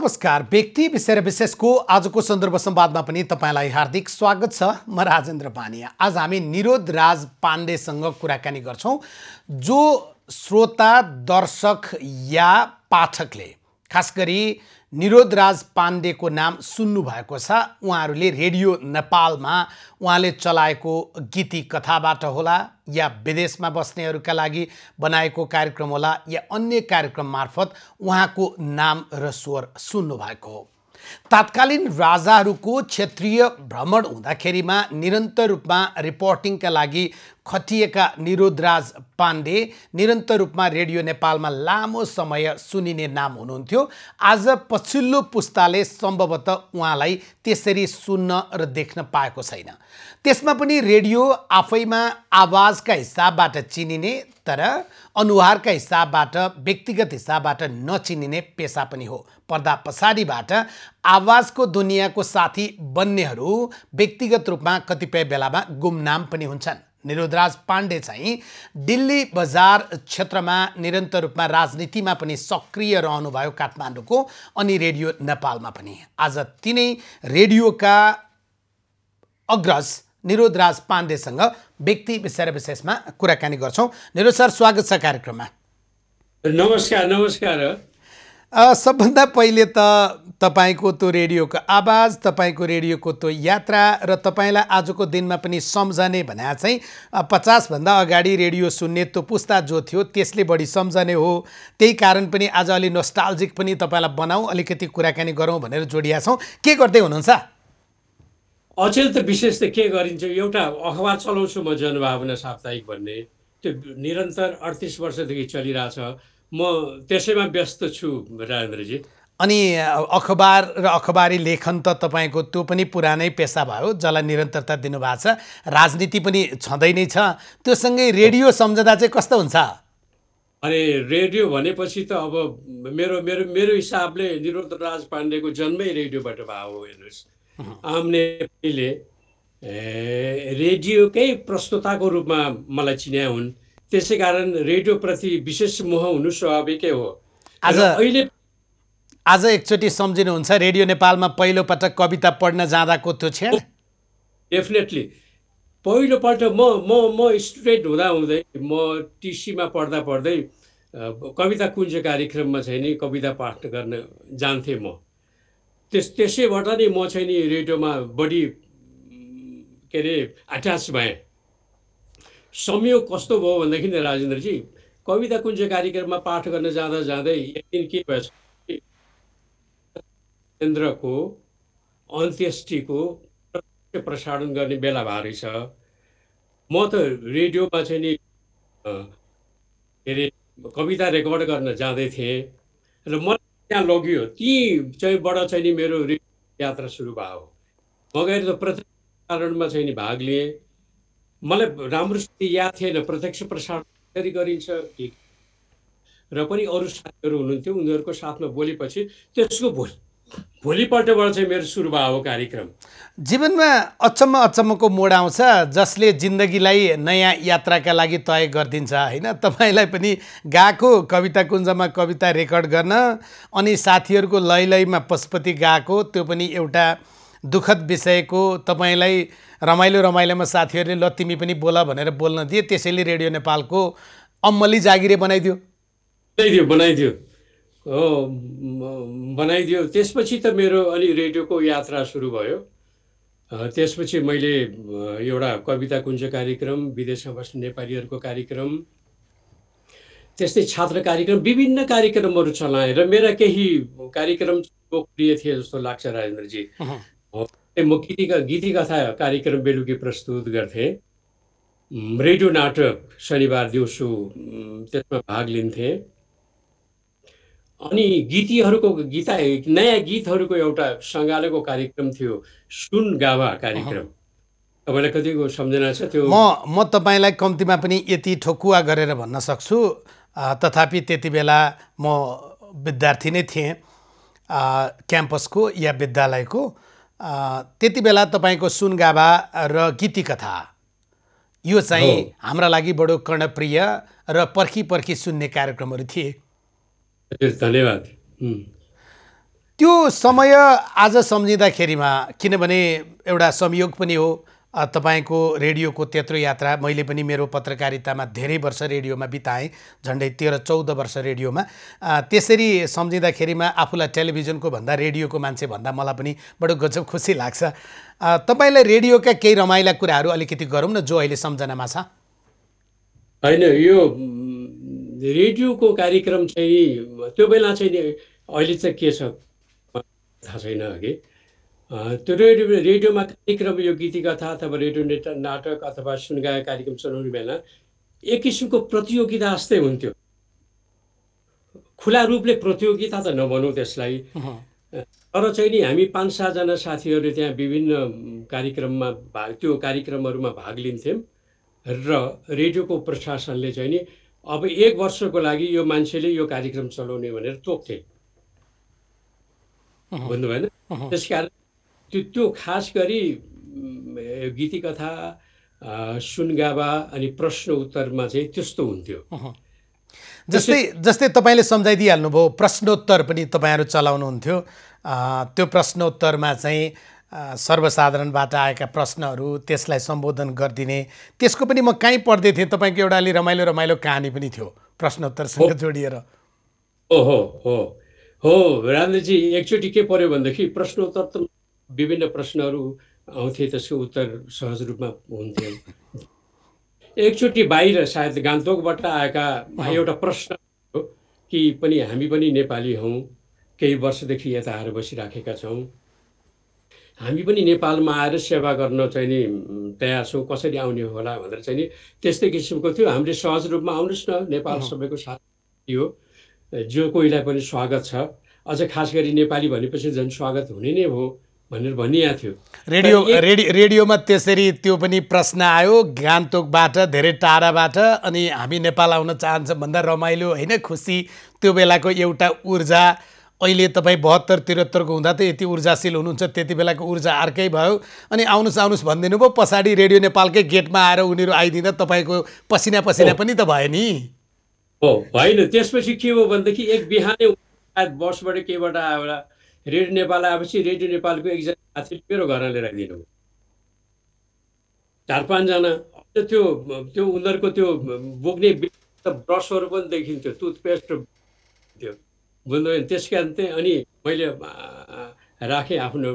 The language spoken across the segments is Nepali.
नमस्कार व्यक्ति विषय विशेषको आजको सन्दर्भ संवादमा पनि तपाईँलाई हार्दिक स्वागत छ म राजेन्द्र पानिया आज हामी निरोध राज पाण्डेसँग कुराकानी गर्छौँ जो श्रोता दर्शक या पाठकले खास गरी निरोधराज पाण्डेको नाम सुन्नुभएको छ उहाँहरूले रेडियो नेपालमा उहाँले चलाएको गीति कथाबाट होला या विदेशमा बस्नेहरूका लागि बनाएको कार्यक्रम होला या अन्य कार्यक्रम मार्फत उहाँको नाम र स्वर सुन्नुभएको हो तात्कालीन राजाहरूको क्षेत्रीय भ्रमण हुँदाखेरिमा निरन्तर रूपमा रिपोर्टिङका लागि खटिएका निरोधराज पाण्डे निरन्तर रूपमा रेडियो नेपालमा लामो समय सुनिने नाम हुनुहुन्थ्यो आज पछिल्लो पुस्ताले सम्भवतः उहाँलाई त्यसरी सुन्न र देख्न पाएको छैन त्यसमा पनि रेडियो आफैमा आवाजका हिसाबबाट चिनिने तर अनुहारका हिसाबबाट व्यक्तिगत हिसाबबाट नचिनिने पेसा पनि हो पर्दा पछाडिबाट आ आवाजको दुनियाँको साथी बन्नेहरू व्यक्तिगत रूपमा कतिपय बेलामा गुमनाम पनि हुन्छन् निरोधराज पाण्डे चाहिँ दिल्ली बजार क्षेत्रमा निरन्तर रूपमा राजनीतिमा पनि सक्रिय रहनुभयो काठमाडौँको अनि रेडियो नेपालमा पनि आज तिनै रेडियोका अग्रज निरोधराज पाण्डेसँग व्यक्ति विषय विशेषमा कुराकानी गर्छौँ निरोध सर स्वागत छ कार्यक्रममा नमस्कार नमस्कार सबभन्दा पहिले त तपाईँको त्यो रेडियोको आवाज तपाईँको रेडियोको त्यो यात्रा र तपाईँलाई आजको दिनमा पनि सम्झने भने चाहिँ पचासभन्दा अगाडि रेडियो सुन्ने त्यो पुस्ता जो थियो त्यसले बढी सम्झने हो त्यही कारण पनि आज अलि नोस्टाल्जिक पनि तपाईँलाई बनाऊ अलिकति कुराकानी गरौँ भनेर जोडिया छौँ के गर्दै हुनुहुन्छ अचेल त विशेष त के गरिन्छ एउटा अखबार चलाउँछु म जनभावना साप्ताहिक भन्ने त्यो निरन्तर अडतिस वर्षदेखि चलिरहेछ म त्यसैमा व्यस्त छु राजेन्द्रजी अनि अखबार र अखबारी लेखन त तपाईँको त्यो पनि पुरानै पेसा भयो जसलाई निरन्तरता दिनुभएको छ राजनीति पनि छँदै नै छ त्योसँगै रेडियो सम्झँदा चाहिँ कस्तो हुन्छ अनि रेडियो भनेपछि त अब मेरो मेरो मेरो हिसाबले निरुद्ध राज पाण्डेको जन्मै रेडियोबाट भयो हो हेर्नुहोस् आम नेपालीले रेडियोकै प्रस्तुताको रूपमा मलाई चिन्या हुन् त्यसै कारण रेडियोप्रति विशेष मोह हुनु स्वाभाविकै हो आज अहिले आज एकचोटि सम्झिनुहुन्छ रेडियो नेपालमा पहिलोपटक कविता पढ्न जाँदाको त्यो छ डेफिनेटली पहिलोपल्ट म म म स्टुडेन्ट हुँदा हुँदै म टिसीमा पढ्दा पढ्दै कविता कुञ्ज कार्यक्रममा चाहिँ नि कविता पाठ गर्न जान्थेँ म त्यस त्यसैबाट नै म चाहिँ नि रेडियोमा बढी के अरे एट्याच भएँ संयोग कस्तो भयो भनेदेखि राजेन्द्रजी कविता कुन चाहिँ कार्यक्रममा पाठ गर्न जाँदा जाँदै एक दिन के भएछ राजेन्द्रको अन्त्येष्टिको प्रसारण गर्ने बेला भारी छ म त रेडियोमा चाहिँ नि के अरे कविता रेकर्ड गर्न जाँदै थिएँ र मलाई त्यहाँ लग्यो ती चाहिँबाट चाहिँ नि मेरो यात्रा सुरु भयो म गएर त प्रचारणमा चाहिँ नि भाग लिएँ मलाई राम्रोसँग याद थिएन प्रत्यक्ष प्रसारण कसरी गरिन्छ कि र पनि अरू साथीहरू हुनुहुन्थ्यो उनीहरूको साथमा बोलेपछि त्यसको भोलि भोलिपल्टबाट चाहिँ मेरो सुरु भयो कार्यक्रम जीवनमा अचम्म अचम्मको मोड आउँछ जसले जिन्दगीलाई नयाँ यात्राका लागि तय गरिदिन्छ होइन तपाईँलाई पनि गएको कविता कुञ्जमा कविता रेकर्ड गर्न अनि साथीहरूको लय पशुपति गएको त्यो पनि एउटा दुःखद विषयको तपाईँलाई रमाइलो रमाइलोमा साथीहरूले ल तिमी पनि बोल भनेर बोल्न दिए त्यसैले रेडियो नेपालको अम्मली जागिरे बनाइदियो बनाइदियो बनाइदियो हो बनाइदियो त्यसपछि त मेरो अलि रेडियोको यात्रा सुरु भयो त्यसपछि मैले एउटा कविता कुञ्ज कार्यक्रम विदेशमा बस्ने नेपालीहरूको कार्यक्रम त्यस्तै छात्र कार्यक्रम विभिन्न कार्यक्रमहरू चलाएँ र मेरा केही कार्यक्रम लोकप्रिय थिए जस्तो लाग्छ राजेन्द्रजी म गीतिका गीति कथा कार्यक्रम बेलुकी प्रस्तुत गर्थेँ रेडियो नाटक शनिबार दिउँसो त्यसमा भाग लिन्थेँ अनि गीतीहरूको गीता नयाँ गीतहरूको एउटा सङ्गालोको कार्यक्रम थियो सुन गावा कार्यक्रम तपाईँलाई कतिको सम्झना छ त्यो म म तपाईँलाई कम्तीमा पनि यति ठोकुवा गरेर भन्न सक्छु तथापि त्यति बेला म विद्यार्थी नै थिएँ क्याम्पसको या विद्यालयको त्यति बेला तपाईँको सुनगाभा र कथा यो चाहिँ हाम्रा लागि बडो कर्णप्रिय र पर्खी पर्खी सुन्ने कार्यक्रमहरू थिए धन्यवाद त्यो समय आज सम्झिँदाखेरिमा किनभने एउटा संयोग पनि हो तपाईँको रेडियोको त्यत्रो यात्रा मैले पनि मेरो पत्रकारितामा धेरै वर्ष रेडियोमा बिताएँ झन्डै तेह्र चौध वर्ष रेडियोमा त्यसरी सम्झिँदाखेरिमा आफूलाई टेलिभिजनको भन्दा रेडियोको मान्छे भन्दा मलाई पनि बडो गजब खुसी लाग्छ तपाईँलाई रेडियोका केही रमाइला कुराहरू अलिकति गरौँ न जो अहिले सम्झनामा छ होइन यो रेडियोको कार्यक्रम चाहिँ त्यो बेला चाहिँ अहिले चाहिँ के छ थाहा छैन कि त्यो रेडियो रेडियोमा कार्यक्रम यो गीतिकथा अथवा रेडियो नाटक अथवा सुनगाय कार्यक्रम चलाउने बेला एक किसिमको प्रतियोगिता जस्तै हुन्थ्यो खुला रूपले प्रतियोगिता त नभनौँ त्यसलाई तर चाहिँ नि हामी पाँच सातजना साथीहरू त्यहाँ विभिन्न कार्यक्रममा भाग त्यो कार्यक्रमहरूमा भाग लिन्थ्यौँ र रेडियोको प्रशासनले चाहिँ नि अब एक वर्षको लागि यो मान्छेले यो कार्यक्रम चलाउने भनेर तोक्थे भन्नु भएन त्यस कारण त्यो त्यो खास गरी गीतिकथा सुनगाबा अनि प्रश्न उत्तरमा चाहिँ त्यस्तो हुन्थ्यो जस्तै जस्तै तपाईँले सम्झाइदिइहाल्नुभयो प्रश्नोत्तर पनि तपाईँहरू चलाउनुहुन्थ्यो त्यो प्रश्नोत्तरमा चाहिँ सर्वसाधारणबाट आएका प्रश्नहरू त्यसलाई सम्बोधन गरिदिने त्यसको पनि म कहीँ पढ्दै थिएँ तपाईँको एउटा अलि रमाइलो रमाइलो कहानी पनि थियो प्रश्नोत्तरसँग जोडिएर ओहो हो हो रामदेवजी एकचोटि के पर्यो भनेदेखि प्रश्नोत्तर त विभिन्न प्रश्नहरू आउँथे त्यसको उत्तर सहज रूपमा हुन्थ्यो एकचोटि बाहिर सायद गान्तोकबाट आएका एउटा प्रश्न हो कि पनि हामी पनि नेपाली हौँ केही वर्षदेखि यता आएर बसिराखेका छौँ हामी पनि नेपालमा आएर सेवा गर्न चाहिँ नि तयार छौँ कसरी आउने होला भनेर चाहिँ नि त्यस्तै किसिमको थियो हामीले सहज रूपमा आउनुहोस् न नेपाल सबैको साथ हो जो कोहीलाई पनि स्वागत छ अझ खास गरी नेपाली भनेपछि झन् स्वागत हुने नै हो भनेर भनिएको थियो रेडियो रेडियो रेडियोमा त्यसरी त्यो पनि प्रश्न आयो गान्तोकबाट धेरै टाढाबाट अनि हामी नेपाल आउन चाहन्छौँ भन्दा रमाइलो होइन खुसी त्यो बेलाको एउटा ऊर्जा अहिले तपाईँ बहत्तर त्रिहत्तरको हुँदा त यति ऊर्जाशील हुनुहुन्छ त्यति बेलाको ऊर्जा अर्कै भयो अनि आउनुहोस् आउनुहोस् भनिदिनु भयो पछाडि रेडियो नेपालकै गेटमा आएर उनीहरू आइदिँदा तपाईँको पसिना पसिना पनि त भयो नि हो होइन त्यसपछि के हो भनेदेखि एक बिहानै बसबाट केबाट आएर रेडियो नेपाल आएपछि रेडियो नेपालको एकजना साथी मेरो घरमा लिएर आइदिनु चार पाँचजना त्यो त्यो उनीहरूको त्यो बोक्ने ब्रसहरू पनि देखिन्थ्यो टुथपेस्ट थियो बुझ्नु त्यस कारण चाहिँ अनि मैले राखेँ आफ्नो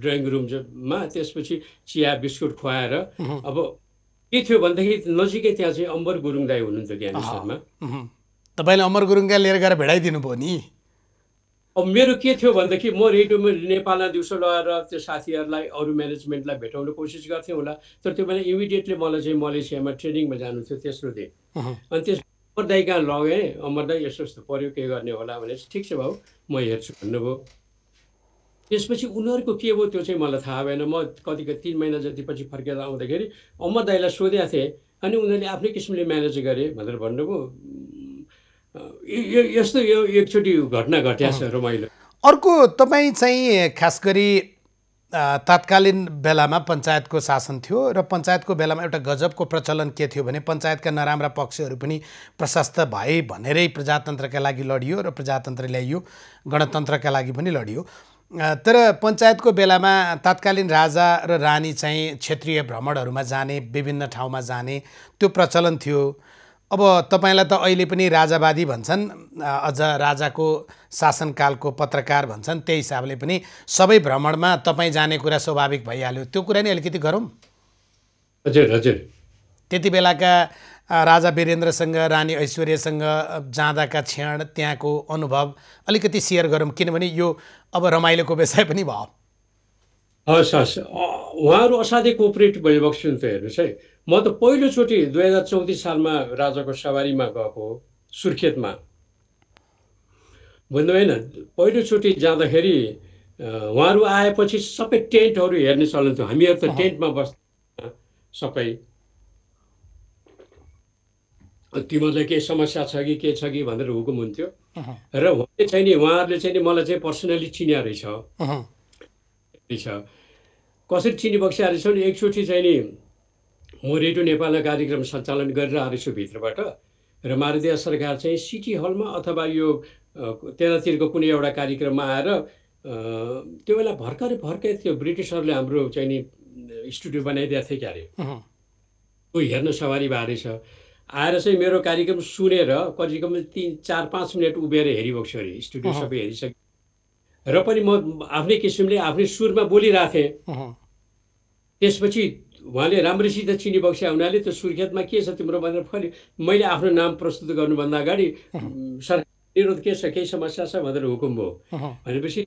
ड्रइङ रुममा त्यसपछि चिया बिस्कुट खुवाएर अब के थियो भनेदेखि नजिकै त्यहाँ चाहिँ अम्बर गुरुङ दाई हुनुहुन्थ्यो ज्ञानेश्वरमा तपाईँले अमर गुरुङलाई लिएर गएर भेटाइदिनु भयो नि अब मेरो के थियो भनेदेखि म रेडियोमा नेपालमा दिउँसो लगाएर त्यो साथीहरूलाई अरू म्यानेजमेन्टलाई भेटाउने कोसिस गर्थेँ होला तर त्यो बेला इमिडिएटली मलाई चाहिँ मलेसियामा ट्रेनिङमा जानु थियो तेस्रो दिन अनि त्यस दाई कहाँ लगेँ दाई यस्तो यस्तो पऱ्यो के गर्ने होला भने ठिक छ भाउ म हेर्छु भन्नुभयो त्यसपछि उनीहरूको के भयो त्यो चाहिँ मलाई थाहा भएन म कतिको तिन महिना जति पछि फर्केर आउँदाखेरि अमर दाईलाई सोधेको थिएँ अनि उनीहरूले आफ्नै किसिमले म्यानेज गरे भनेर भन्नुभयो यस्तो यो एकचोटि घटना घट्या छ रमाइलो अर्को तपाईँ चाहिँ खास गरी तात्कालीन बेलामा पञ्चायतको शासन थियो र पञ्चायतको बेलामा एउटा गजबको प्रचलन के थियो भने पञ्चायतका नराम्रा पक्षहरू पनि प्रशस्त भए भनेरै प्रजातन्त्रका लागि लडियो र प्रजातन्त्र ल्याइयो गणतन्त्रका लागि पनि लडियो तर पञ्चायतको बेलामा तात्कालीन राजा र रानी चाहिँ क्षेत्रीय भ्रमणहरूमा जाने विभिन्न ठाउँमा जाने त्यो प्रचलन थियो अब तपाईँलाई त अहिले पनि राजावादी भन्छन् अझ राजाको शासनकालको पत्रकार भन्छन् त्यही हिसाबले पनि सबै भ्रमणमा तपाईँ जाने कुरा स्वाभाविक भइहाल्यो त्यो कुरा नै अलिकति गरौँ हजुर हजुर त्यति बेलाका राजा वीरेन्द्रसँग रानी ऐश्वर्यसँग जाँदाका क्षण त्यहाँको अनुभव अलिकति सेयर गरौँ किनभने यो अब रमाइलोको व्यवसाय पनि भयो हस् हस् उहाँहरू असाध्यै कोअपरेटिभ भएको छ नि त हेर्नुहोस् है म त पहिलोचोटि दुई हजार चौतिस सालमा राजाको सवारीमा गएको सुर्खेतमा भन्नु होइन पहिलोचोटि जाँदाखेरि उहाँहरू आएपछि सबै टेन्टहरू हेर्ने चलन थियो हामीहरू त टेन्टमा बस् सबै तिमीहरूलाई केही समस्या छ कि के छ कि भनेर हुकुम हुन्थ्यो र उहाँले चाहिँ नि उहाँहरूले चाहिँ नि मलाई चाहिँ पर्सनली चिनिया रहेछ रहेछ कसरी चिनिबक्सिया रहेछ भने एकचोटि चाहिँ नि म रेडियो नेपालमा कार्यक्रम सञ्चालन गरिरहेको छु भित्रबाट र मारुदेव सरकार चाहिँ सिटी हलमा अथवा यो त्यतातिरको कुनै एउटा कार्यक्रममा आएर त्यो बेला भर्खरै भर्खरै त्यो ब्रिटिसहरूले हाम्रो चाहिँ नि स्टुडियो बनाइदिएको थियो क्यारे ऊ हेर्न सवारी भएको रहेछ आएर चाहिँ मेरो कार्यक्रम सुनेर कम तिन चार पाँच मिनट उभिएर हेरिबस्यो अरे स्टुडियो सबै हेरिसके र पनि म आफ्नै किसिमले आफ्नै सुरमा बोलिरहेको थिएँ त्यसपछि उहाँले राम्रैसित चिनी बक्स्या हुनाले त्यो सुर्खेतमा के छ तिम्रो भनेर फले मैले आफ्नो नाम प्रस्तुत गर्नुभन्दा अगाडि सरकार विरोध के छ केही समस्या छ भनेर हुकुम भयो भनेपछि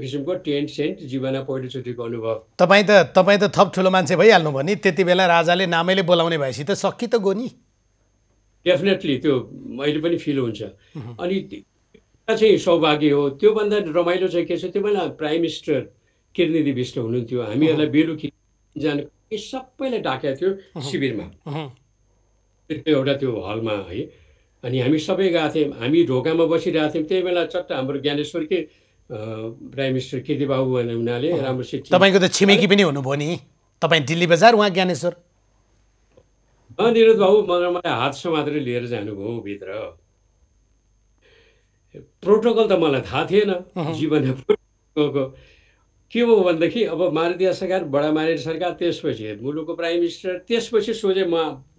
किसिमको टेन्ट सेन्ट जीवना पहिलोचोटिको अनुभव तपाईँ त तपाईँ त थप ठुलो मान्छे भइहाल्नु भने त्यति बेला राजाले नामैले बोलाउने भएपछि त सकि त गो नि डेफिनेटली त्यो अहिले पनि फिल हुन्छ अनि चाहिँ सौभाग्य हो त्योभन्दा रमाइलो चाहिँ के छ त्यो बेला प्राइम मिनिस्टर किरणनिधि विष्ट हुनुहुन्थ्यो हामीहरूलाई बेलुकी जानु यी सबैलाई डाकेको थियो शिविरमा त्यो एउटा त्यो हलमा है अनि हामी सबै गएको थियौँ हामी ढोकामा बसिरहेको थियौँ त्यही बेला चट्ट हाम्रो ज्ञानेश्वर के प्राइम मिनिस्टर बाबु भने हुनाले राम्रोसित तपाईँको त छिमेकी पनि हुनुभयो नि तपाईँ दिल्ली बजार उहाँ ज्ञानेश्वर निरज बाबु मलाई मलाई हात समातेर लिएर जानुभयो भित्र प्रोटोकल त मलाई थाहा थिएन जीवनको के हो भनेदेखि अब मारिदिया सरकार बडा मारिया सरकार त्यसपछि मुलुकको प्राइम मिनिस्टर त्यसपछि सोझे म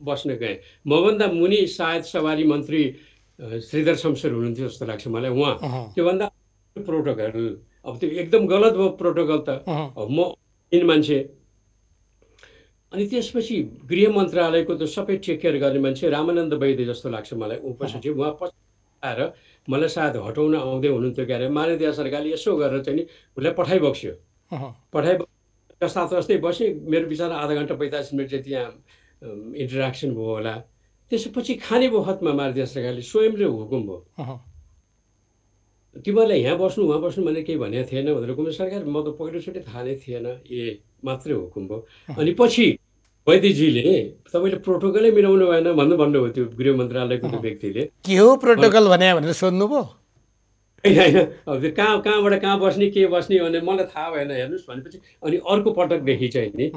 बस्न गएँ मभन्दा मुनि सायद सवारी मन्त्री श्रीधर शमशेर हुनुहुन्थ्यो जस्तो लाग्छ मलाई उहाँ त्योभन्दा प्रोटोकल अब त्यो एकदम गलत भयो प्रोटोकल त म इन मान्छे अनि त्यसपछि गृह मन्त्रालयको त सबै टेक केयर गर्ने मान्छे रामानन्द वैद्य जस्तो लाग्छ मलाई उपसचिव उहाँ पछि आएर मलाई सायद हटाउन आउँदै हुनुहुन्थ्यो क्यारे मारिदिया सरकारले यसो गरेर चाहिँ नि उसलाई पठाइबक्स्यो पठाइ जस्ता जस्तै बसेँ मेरो विचार आधा घन्टा पैँतालिस मिनट चाहिँ त्यहाँ इन्टरेक्सन भयो होला त्यसपछि खाने बखतमा मारिदिया सरकारले स्वयंले हुकुम भयो तिमीहरूलाई यहाँ बस्नु उहाँ बस्नु मैले केही भनेको थिएन भनेर कुमार सरकार म त पहिलोचोटि थाहा नै थिएन ए मात्रै हुकुम भयो अनि पछि वैद्यजीले तपाईँले प्रोटोकलै मिलाउनु भएन भन्नु भन्नुभयो त्यो गृह मन्त्रालयको त्यो व्यक्तिले के हो प्रोटोकल भने भनेर सोध्नुभयो होइन होइन अब कहाँ कहाँबाट कहाँ बस्ने के बस्ने भने मलाई थाहा भएन हेर्नुहोस् भनेपछि अनि अर्को पटकदेखि चाहिँ नि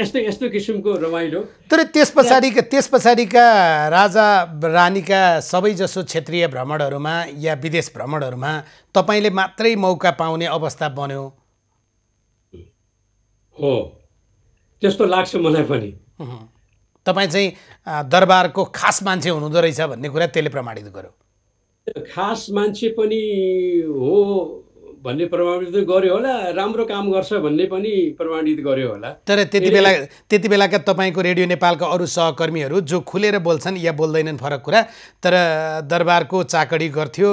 यस्तो यस्तो किसिमको रमाइलो तर त्यस पछाडिका त्यस पछाडिका राजा रानीका सबैजसो क्षेत्रीय भ्रमणहरूमा या विदेश भ्रमणहरूमा तपाईँले मात्रै मौका पाउने अवस्था बन्यो हो त्यस्तो लाग्छ मलाई पनि तपाईँ चाहिँ दरबारको खास मान्छे हुनुहुँदो रहेछ भन्ने कुरा त्यसले प्रमाणित गर्यो खास मान्छे पनि हो भन्ने प्रमाणित गर्यो होला राम्रो काम गर्छ भन्ने पनि प्रमाणित गर्यो होला तर त्यति बेला त्यति बेलाका तपाईँको रेडियो नेपालका अरू सहकर्मीहरू जो खुलेर बोल्छन् या बोल्दैनन् फरक कुरा तर दरबारको चाकडी गर्थ्यो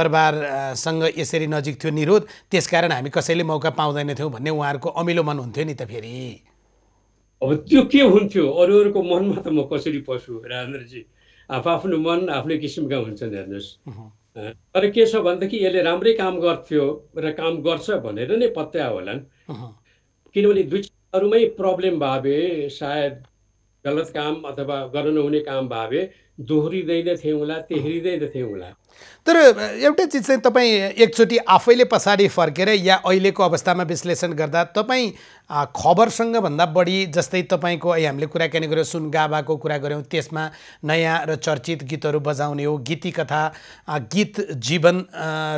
दरबारसँग यसरी नजिक थियो निरोध त्यसकारण हामी कसैले मौका पाउँदैनथ्यौँ भन्ने उहाँहरूको अमिलो मन हुन्थ्यो नि त फेरि अब त्यो के हुन्थ्यो अरू अरूको मनमा त म कसरी पसु राजेन्द्रजी आफ्नो मन आफ्नै किसिमका हुन्छन् हेर्नुहोस् तर के छ भनेदेखि यसले राम्रै काम गर्थ्यो र काम गर्छ भनेर नै पत्या होलान् किनभने दुई चिजहरूमै प्रब्लम भावे सायद गलत काम अथवा गर्न नहुने काम भावे दोहोरिँदैन थियौँ होला तेह्रिँदैन थियौँ होला तर एउटै चिज चाहिँ तपाईँ एकचोटि आफैले पछाडि फर्केर या अहिलेको अवस्थामा विश्लेषण गर्दा तपाईँ खबरसँग भन्दा बढी जस्तै तपाईँको हामीले कुराकानी गऱ्यौँ सुन गाबाको कुरा गऱ्यौँ त्यसमा नयाँ र चर्चित गीतहरू बजाउने हो गीती कथा गीत जीवन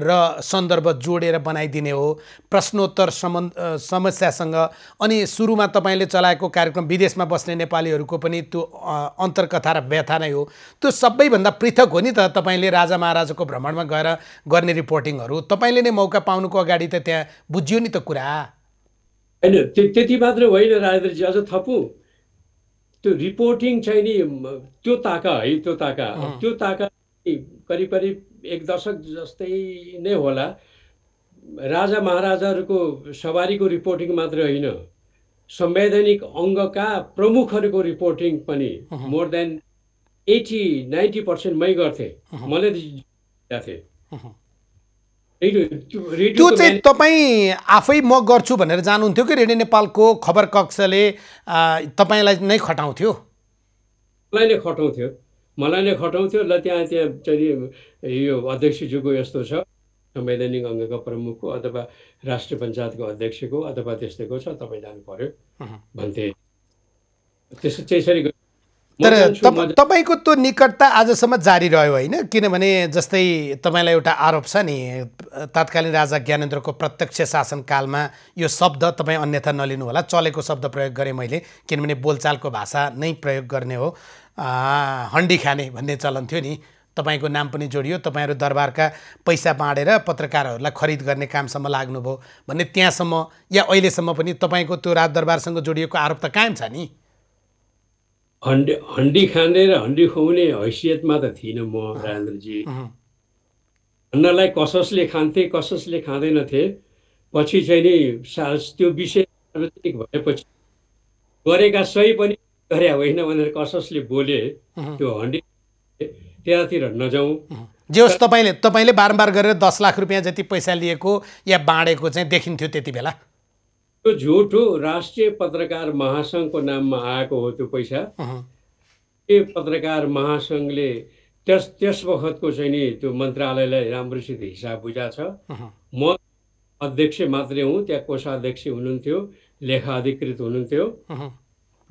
र सन्दर्भ जोडेर बनाइदिने हो प्रश्नोत्तर सम्बन्ध समस्यासँग अनि सुरुमा तपाईँले चलाएको कार्यक्रम विदेशमा बस्ने नेपालीहरूको पनि त्यो अन्तर्कथा र व्यथा नै हो त्यो सबैभन्दा पृथक हो नि त तपाईँले राजा महाराज आजको भ्रमणमा गएर गर्ने रिपोर्टिङहरू तपाईँले नै मौका पाउनुको अगाडि त त्यहाँ बुझियो नि त कुरा होइन त्यति मात्र होइन राजेन्द्रजी अझ थपु त्यो रिपोर्टिङ चाहिँ नि त्यो ताका है त्यो ताका त्यो ताका करिब करिब एक दशक जस्तै नै होला राजा महाराजाहरूको सवारीको रिपोर्टिङ मात्र होइन संवैधानिक अङ्गका प्रमुखहरूको रिपोर्टिङ पनि more than eighty ninety percent मै गर्थेँ मैले त्यो चाहिँ तपाईँ आफै म गर्छु भनेर जानुहुन्थ्यो कि रेडियो नेपालको खबर कक्षले तपाईँलाई नै खटाउँथ्यो मलाई नै खटाउँथ्यो मलाई नै खटाउँथ्यो ल त्यहाँ त्यहाँ चाहिँ यो अध्यक्षज्यूको यस्तो छ संवैधानिक अङ्गको प्रमुखको अथवा राष्ट्रिय पञ्चायतको अध्यक्षको अथवा त्यस्तैको छ तपाईँ जानु पर्यो भन्थे त्यसरी तर तपाईँको त्यो निकटता आजसम्म जारी रह्यो होइन किनभने जस्तै तपाईँलाई एउटा आरोप छ नि तात्कालीन राजा ज्ञानेन्द्रको प्रत्यक्ष शासनकालमा यो शब्द तपाईँ अन्यथा नलिनु होला चलेको शब्द प्रयोग गरेँ मैले किनभने बोलचालको भाषा नै प्रयोग गर्ने हो हन्डी खाने भन्ने चलन थियो नि तपाईँको नाम पनि जोडियो तपाईँहरू दरबारका पैसा बाँडेर पत्रकारहरूलाई खरिद गर्ने कामसम्म लाग्नुभयो भन्ने त्यहाँसम्म या अहिलेसम्म पनि तपाईँको त्यो राजदरबारसँग जोडिएको आरोप त कायम छ नि हन्डी हन्डी खाने र हन्डी खुवाउने हैसियतमा त थिइनँ म राजेन्द्रजी अन्नलाई कसोसले खान्थे कसोसले खाँदैनथे पछि चाहिँ नि सा त्यो विषय सार्वजनिक भएपछि गरेका सही पनि गरे होइन भनेर कसोसले बोले त्यो हन्डी त्यहाँतिर नजाउँ जे होस् तपाईँले तपाईँले बारम्बार गरेर दस लाख रुपियाँ जति पैसा लिएको या बाँडेको चाहिँ देखिन्थ्यो त्यति बेला त्यो झुटो राष्ट्रिय पत्रकार महासङ्घको नाममा आएको हो त्यो पैसा ए पत्रकार महासङ्घले त्यस त्यस बखतको चाहिँ नि त्यो मन्त्रालयलाई राम्रोसित हिसाब बुझाएको छ म अध्यक्ष मात्रै हुँ त्यहाँ कोषाध्यक्ष हुनुहुन्थ्यो लेखा अधिकृत हुनुहुन्थ्यो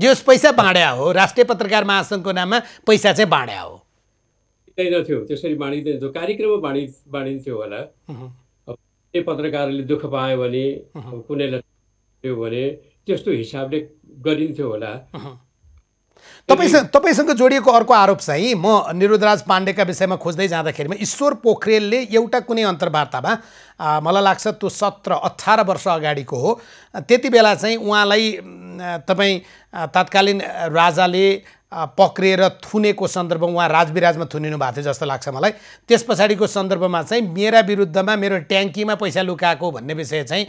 जस पैसा बाँड्या हो राष्ट्रिय पत्रकार महासङ्घको नाममा पैसा चाहिँ बाँड्या हो थियो त्यसरी बाँडिँदैन थियो कार्यक्रममा बाँडि बाँडिन्थ्यो होला पत्रकारले दुःख पायो भने कुनैलाई थियो भने त्यस्तो हिसाबले गरिन्थ्यो होला तपाईँसँग तपाईँसँग जोडिएको अर्को आरोप चाहिँ म निरुद्धराज पाण्डेका विषयमा खोज्दै जाँदाखेरिमा ईश्वर पोखरेलले एउटा कुनै अन्तर्वार्तामा मलाई लाग्छ त्यो सत्र अठार वर्ष अगाडिको हो त्यति बेला चाहिँ उहाँलाई तपाईँ तत्कालीन राजाले पक्रिएर थुनेको सन्दर्भ उहाँ राजविराजमा थुनिनु भएको थियो जस्तो लाग्छ मलाई त्यस पछाडिको सन्दर्भमा चाहिँ मेरा विरुद्धमा मेरो ट्याङ्कीमा पैसा लुकाएको भन्ने विषय चाहिँ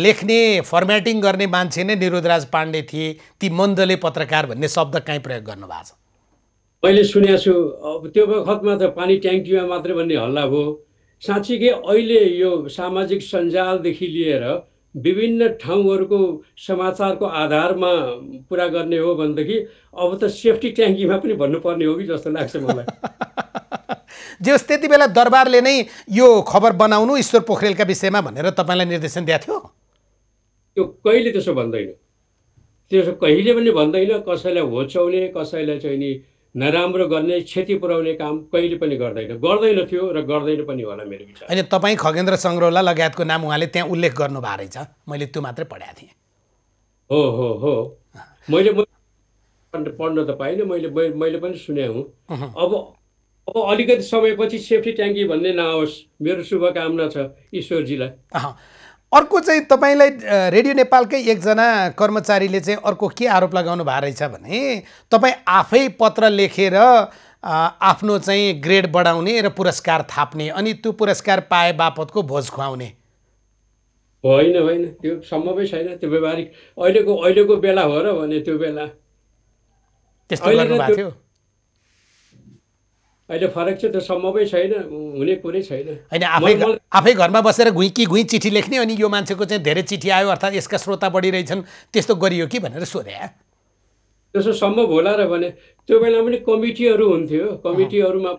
लेख्ने फर्मेटिङ गर्ने मान्छे नै निरोधराज पाण्डे थिए ती मन्दले पत्रकार भन्ने शब्द कहीँ प्रयोग गर्नुभएको छ मैले सुनेको छु अब त्यो बखतमा त पानी ट्याङ्कीमा मात्रै भन्ने हल्ला भयो साँच्चीकै अहिले यो सामाजिक सञ्जालदेखि लिएर विभिन्न ठाउँहरूको समाचारको आधारमा पुरा गर्ने हो भनेदेखि अब त सेफ्टी ट्याङ्कीमा पनि भन्नुपर्ने हो कि जस्तो लाग्छ मलाई जे त्यति बेला दरबारले नै यो खबर बनाउनु ईश्वर पोखरेलका विषयमा भनेर तपाईँलाई निर्देशन दिएको थियो त्यो कहिले त्यसो भन्दैन त्यसो कहिले पनि भन्दैन कसैलाई होच्याउने कसैलाई चाहिँ नि नराम्रो गर्ने क्षति पुर्याउने काम कहिले पनि गर्दैन गर्दैन थियो र गर्दैन पनि होला मेरो विचार अहिले तपाईँ खगेन्द्र सङ्ग्रौला लगायतको नाम उहाँले त्यहाँ उल्लेख गर्नुभएको रहेछ मैले त्यो मात्रै पढाएको थिएँ हो हो हो मैले पढ्न त पाइनँ मैले मैले पनि सुने हुँ अब अब अलिकति समयपछि सेफ्टी ट्याङ्की भन्ने नआओस् मेरो शुभकामना छ ईश्वरजीलाई अर्को चाहिँ तपाईँलाई रेडियो नेपालकै एकजना कर्मचारीले चाहिँ अर्को के आरोप लगाउनु भएको रहेछ भने तपाईँ आफै पत्र लेखेर आफ्नो चाहिँ ग्रेड बढाउने र पुरस्कार थाप्ने अनि त्यो पुरस्कार पाए बापतको भोज खुवाउने होइन होइन त्यो सम्भवै छैन त्यो व्यवहारिक अहिलेको अहिलेको बेला हो र भने त्यो बेला त्यस्तो गर्नुभएको अहिले फरक चाहिँ त्यो सम्भवै छैन हुने कुरै छैन होइन आफै आफै घरमा बसेर घुइँकी घुइँ चिठी लेख्ने अनि यो मान्छेको चाहिँ धेरै चिठी आयो अर्थात् यसका श्रोता बढिरहेछन् त्यस्तो गरियो कि भनेर सोधे त्यसो सम्भव होला र भने त्यो बेला पनि कमिटीहरू हुन्थ्यो कमिटीहरूमा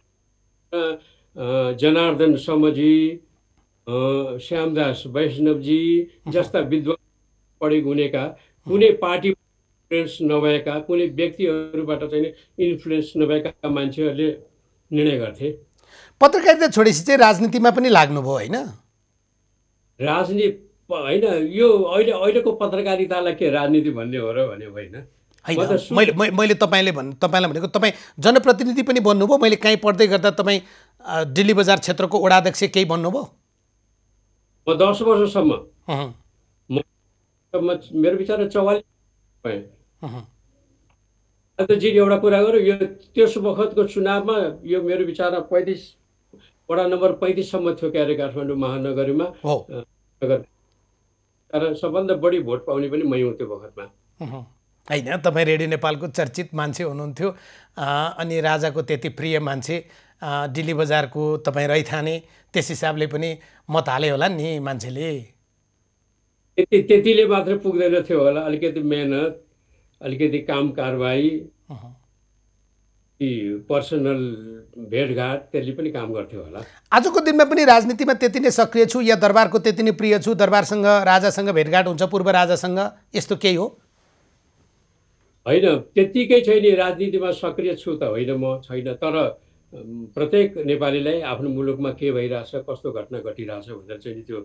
जनार्दन समजी श्यामदास वैष्णवजी जस्ता विद्वान पढेको हुनेका कुनै पार्टी इन्फ्लुएन्स नभएका कुनै व्यक्तिहरूबाट चाहिँ इन्फ्लुएन्स नभएका मान्छेहरूले निर्णय गर्थे पत्रकारिता छोडेपछि चाहिँ राजनीतिमा पनि लाग्नुभयो होइन राजनीति होइन यो अहिले अहिलेको पत्रकारितालाई के राजनीति भन्ने हो र भने होइन मैले मैले तपाईँले भन् तपाईँलाई भनेको तपाईँ जनप्रतिनिधि पनि बन्नुभयो मैले कहीँ पढ्दै गर्दा तपाईँ दिल्ली बजार क्षेत्रको वडाध्यक्ष केही बन्नुभयो म दस वर्षसम्म मेरो विचार चौवालिस जी एउटा कुरा गरौँ यो त्यस बखतको चुनावमा यो मेरो विचारमा पैँतिस वडा नम्बर पैँतिससम्म थियो क्यारे काठमाडौँ महानगरीमा तर सबभन्दा बढी भोट पाउने पनि मै त्यो बखतमा होइन तपाईँ रेडियो नेपालको चर्चित मान्छे हुनुहुन्थ्यो अनि राजाको त्यति प्रिय मान्छे दिल्ली बजारको तपाईँ रैथाने त्यस हिसाबले पनि मत हाले होला नि मान्छेले त्यति त्यतिले मात्र पुग्दैन थियो होला अलिकति मेहनत अलिकति काम कारवाही पर्सनल भेटघाट त्यसले पनि काम गर्थ्यो होला आजको दिनमा पनि राजनीतिमा त्यति नै सक्रिय छु या दरबारको त्यति नै प्रिय छु दरबारसँग राजासँग भेटघाट हुन्छ पूर्व राजासँग यस्तो केही हो होइन त्यत्तिकै छैन राजनीतिमा सक्रिय छु त होइन म छैन तर प्रत्येक नेपालीलाई आफ्नो मुलुकमा के भइरहेछ कस्तो घटना घटिरहेछ भनेर चाहिँ त्यो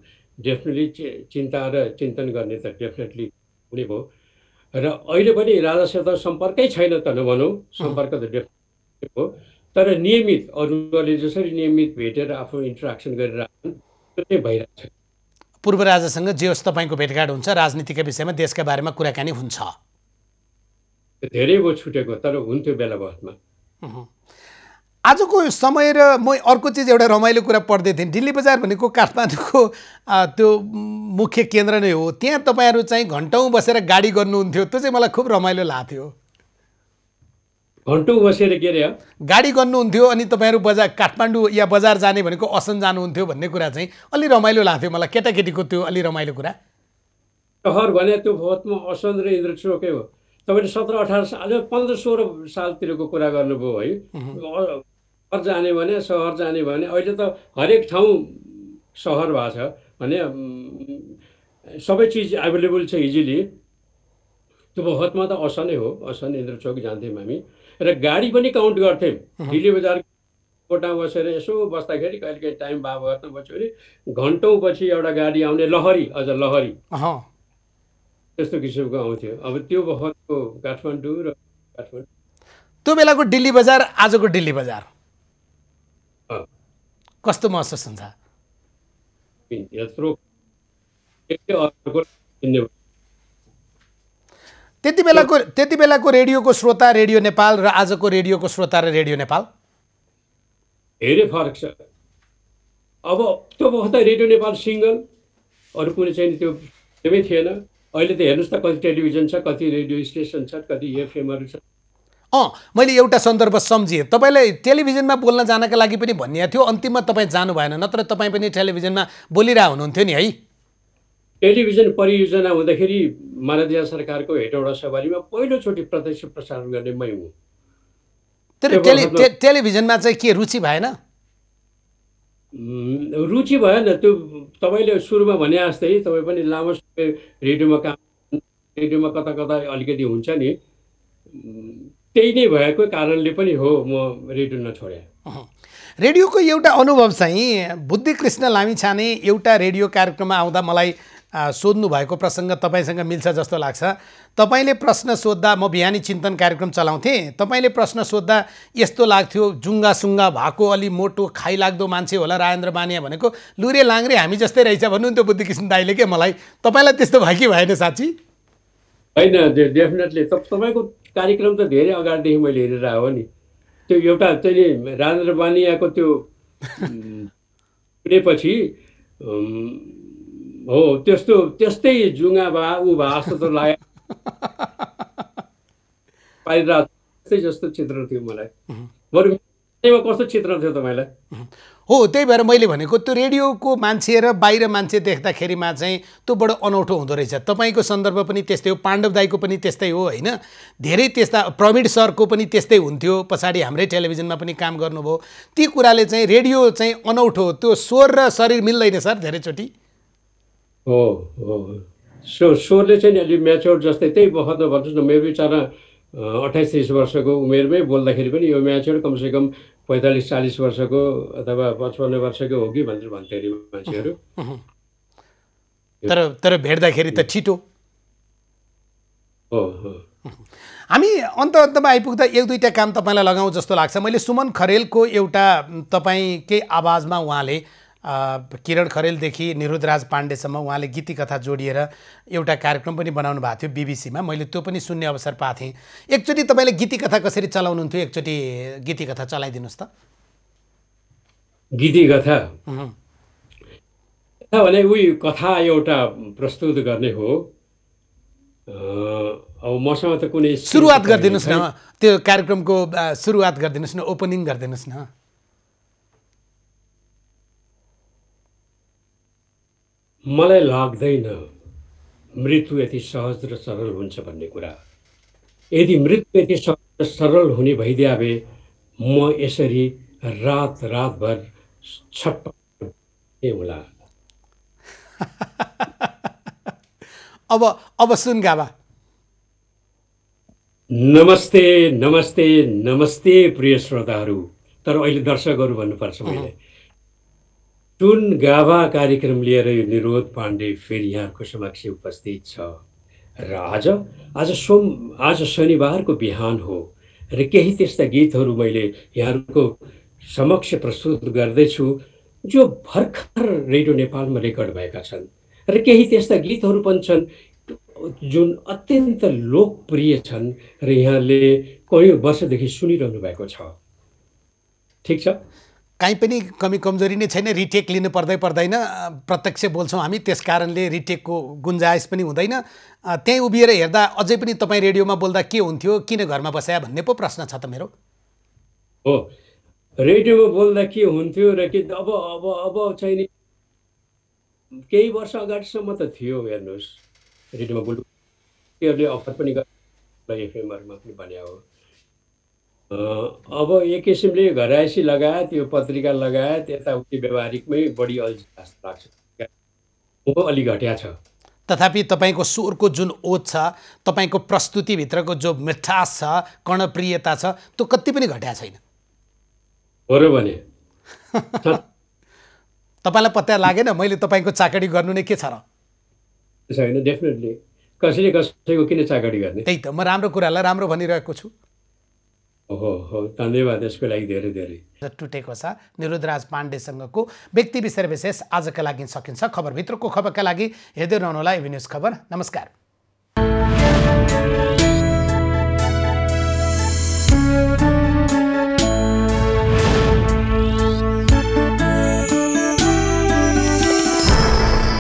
डेफिनेटली चिन्ता र चिन्तन गर्ने त डेफिनेटली हुने भयो र अहिले पनि राजासित सम्पर्कै छैन त नभनौँ सम्पर्क त डेफिनेट हो तर नियमित अरूले जसरी नियमित भेटेर आफ्नो इन्ट्राक्सन गरिरहेछन् त्यो चाहिँ भइरहेछ पूर्व राजासँग जे होस् तपाईँको भेटघाट हुन्छ राजनीतिका विषयमा देशका बारेमा कुराकानी हुन्छ धेरै वो छुटेको तर हुन्थ्यो बेला बहतमा आजको समय र म अर्को चिज एउटा रमाइलो कुरा पढ्दै थिएँ दिल्ली बजार भनेको काठमाडौँको त्यो मुख्य केन्द्र नै हो त्यहाँ तपाईँहरू चाहिँ घन्टौँ बसेर गाडी गर्नुहुन्थ्यो त्यो चाहिँ मलाई खुब रमाइलो लाग्थ्यो घन्टौँ बसेर के अरे गाडी गर्नुहुन्थ्यो अनि तपाईँहरू बजार काठमाडौँ या बजार जाने भनेको असन जानुहुन्थ्यो भन्ने कुरा चाहिँ अलि रमाइलो लाग्थ्यो मलाई केटाकेटीको त्यो अलि रमाइलो कुरा सहर भने त्यो भोतमा असन र इन्द्रचोकै हो तपाईँले सत्र अठार साल पन्ध्र सोह्र सालतिरको कुरा गर्नुभयो है सहर जाने भने सहर जाने भने अहिले त हरेक ठाउँ सहर भएको छ भने सबै चिज एभाइलेबल छ इजिली त्यो बखतमा त असनै हो असन इन्द्रचोक जान्थ्यौँ हामी र गाडी पनि काउन्ट गर्थ्यौँ दिल्ली बजार कोटा बसेर यसो बस्दाखेरि कहिले कहिले टाइम बा गर्न बस्यो भने घन्टौँ पछि एउटा गाडी आउने लहरी अझ लहरी त्यस्तो किसिमको आउँथ्यो अब त्यो बहतको काठमाडौँ र काठमाडौँ त्यो बेलाको दिल्ली बजार आजको दिल्ली बजार कस्तो महसुस हुन्छ त्यति बेलाको त्यति बेलाको रेडियोको श्रोता रेडियो नेपाल र आजको रेडियोको श्रोता र रेडियो नेपाल धेरै फरक छ अब त्यो त रेडियो नेपाल सिङ्गल अरू कुनै चाहिँ त्यो थिएन अहिले त हेर्नुहोस् त कति टेलिभिजन छ कति रेडियो स्टेसन छ कति एफएमहरू छ अँ मैले एउटा सन्दर्भ सम्झेँ तपाईँलाई टेलिभिजनमा बोल्न जानका लागि पनि भनिएको थियो अन्तिममा तपाईँ जानु भएन नत्र तपाईँ पनि टेलिभिजनमा बोलिरहेको हुनुहुन्थ्यो नि है टेलिभिजन परियोजना हुँदाखेरि मानवीय सरकारको हेटौडा सवारीमा पहिलोचोटि प्रत्यक्ष प्रसारण गर्ने मै हुँ तर टेलि टेलिभिजनमा चाहिँ के रुचि भएन रुचि भएन त्यो तपाईँले सुरुमा भने जस्तै तपाईँ पनि लामो समय रेडियोमा काम रेडियोमा कता कता अलिकति हुन्छ नि त्यही नै भएको कारणले पनि हो म रेडियो नछोडेँ रेडियोको एउटा अनुभव चाहिँ बुद्धिकृष्ण लामिछाने एउटा रेडियो कार्यक्रममा आउँदा मलाई सोध्नु भएको प्रसङ्ग तपाईँसँग मिल्छ जस्तो लाग्छ तपाईँले प्रश्न सोद्धा म बिहानी चिन्तन कार्यक्रम चलाउँथेँ तपाईँले प्रश्न सोद्धा यस्तो लाग्थ्यो जुङ्गा सुङ्गा भएको अलि मोटो खाइलाग्दो मान्छे होला राजेन्द्र बानिया भनेको लुरे लाङ्रे हामी जस्तै रहेछ भन्नुहुन्थ्यो बुद्धिकृष्ण दाईले के मलाई तपाईँलाई त्यस्तो भयो कि भएन साँच्ची होइन डेफिनेटली तपाईँको कार्यक्रम त धेरै अगाडिदेखि मैले हेरेर हो नि त्यो एउटा चाहिँ नि राजेन्द्र बानियाको त्यो पछि हो त्यस्तो त्यस्तै जुङ्गा भए ऊ भए जस्तो त लाग्यो पारिरहेको त्यस्तै जस्तो चित्र थियो मलाई बरु कस्तो चित्र थियो तपाईँलाई हो त्यही भएर मैले भनेको त्यो रेडियोको मान्छे र बाहिर मान्छे देख्दाखेरिमा चाहिँ त्यो बडो अनौठो हुँदो रहेछ तपाईँको सन्दर्भ पनि त्यस्तै हो पाण्डव दाईको पनि त्यस्तै हो होइन धेरै त्यस्ता प्रवीण सरको पनि त्यस्तै हुन्थ्यो पछाडि हाम्रै टेलिभिजनमा पनि काम गर्नुभयो ती कुराले चाहिँ रेडियो चाहिँ अनौठो त्यो स्वर र शरीर मिल्दैन सर धेरैचोटि हो हो स्वरले चाहिँ अलि म्याच्योर जस्तै त्यही बखत भन्नुहोस् न मेरो बिचरा अठाइस तिस वर्षको उमेरमै बोल्दाखेरि पनि यो म्याच्योर कमसेकम पैँतालिस चालिस वर्षको अथवा पचपन्न वर्षको हो कि भनेर भन्थ्यो अरे मान्छेहरू तर तर भेट्दाखेरि त छिटो हो हामी अन्त अन्तमा आइपुग्दा एक दुईवटा काम तपाईँलाई लगाउँ जस्तो लाग्छ मैले सुमन खरेलको एउटा तपाईँकै आवाजमा उहाँले किरण खरेलदेखि निरुदराज पाण्डेसम्म उहाँले गीती कथा जोडिएर एउटा कार्यक्रम पनि बनाउनु भएको थियो बिबिसीमा मैले त्यो पनि सुन्ने अवसर पाएको थिएँ एकचोटि तपाईँले गीती कथा कसरी चलाउनुहुन्थ्यो एकचोटि गीती कथा चलाइदिनुहोस् त गीती कथा भने उयो कथा एउटा प्रस्तुत गर्ने हो अब मसँग त कुनै सुरुवात गरिदिनुहोस् न त्यो कार्यक्रमको सुरुवात गरिदिनुहोस् न ओपनिङ गरिदिनुहोस् न मलाई लाग्दैन मृत्यु यति सहज र सरल हुन्छ भन्ने कुरा यदि मृत्यु यति सहज र सरल हुने भइदिया भए म यसरी रात रातभर छप होला अब अब सुन गाबा नमस्ते नमस्ते नमस्ते प्रिय श्रोताहरू तर अहिले दर्शकहरू भन्नुपर्छ मैले टुन गाभा कार्यक्रम लिएर यो निरोध पाण्डे फेरि यहाँको समक्ष उपस्थित छ र आज आज सोम आज शनिबारको बिहान हो र केही त्यस्ता गीतहरू मैले यहाँहरूको समक्ष प्रस्तुत गर्दैछु जो भर्खर रेडियो नेपालमा रेकर्ड भएका छन् र केही त्यस्ता गीतहरू पनि छन् जुन अत्यन्त लोकप्रिय छन् र यहाँले कयौँ वर्षदेखि सुनिरहनु भएको छ ठिक छ काहीँ पनि कमी कमजोरी नै छैन रिटेक लिनु पर्दै पर्दैन प्रत्यक्ष बोल्छौँ हामी त्यस कारणले रिटेकको गुन्जाइस पनि हुँदैन त्यहीँ उभिएर हेर्दा अझै पनि तपाईँ रेडियोमा बोल्दा के हुन्थ्यो किन घरमा बसा भन्ने पो प्रश्न छ त मेरो हो रेडियोमा बोल्दा के हुन्थ्यो र के अब अब अब चाहिँ केही वर्ष अगाडिसम्म त थियो हेर्नुहोस् रेडियोमा बोल्नु अफर पनि एफएमहरूमा पनि भने हो अब एक किसिमले घरायसी लगायत यो पत्रिका लगायत यताउति व्यावहारिकमै बढी अल्झी लाग्छ अलि घटिया छ तथापि तपाईँको स्वरको जुन ओत छ तपाईँको प्रस्तुतिभित्रको जो मिठास छ कर्णप्रियता छ त्यो कति पनि घटिया छैन हो र भने तपाईँलाई पत्ता लागेन मैले तपाईँको चाकडी गर्नु नै के छ र छैन डेफिनेटली कसैले कसैको किन चाकडी गर्ने त्यही त म राम्रो कुरालाई राम्रो भनिरहेको छु हो हो धन्यवाद यसको लागि धेरै धेरै टुटेको छ निरुद्राज पाण्डेसँगको व्यक्ति विषय विशेष आजका लागि सकिन्छ खबरभित्रको खबरका लागि हेर्दै रहनुहोला एभी न्युज खबर नमस्कार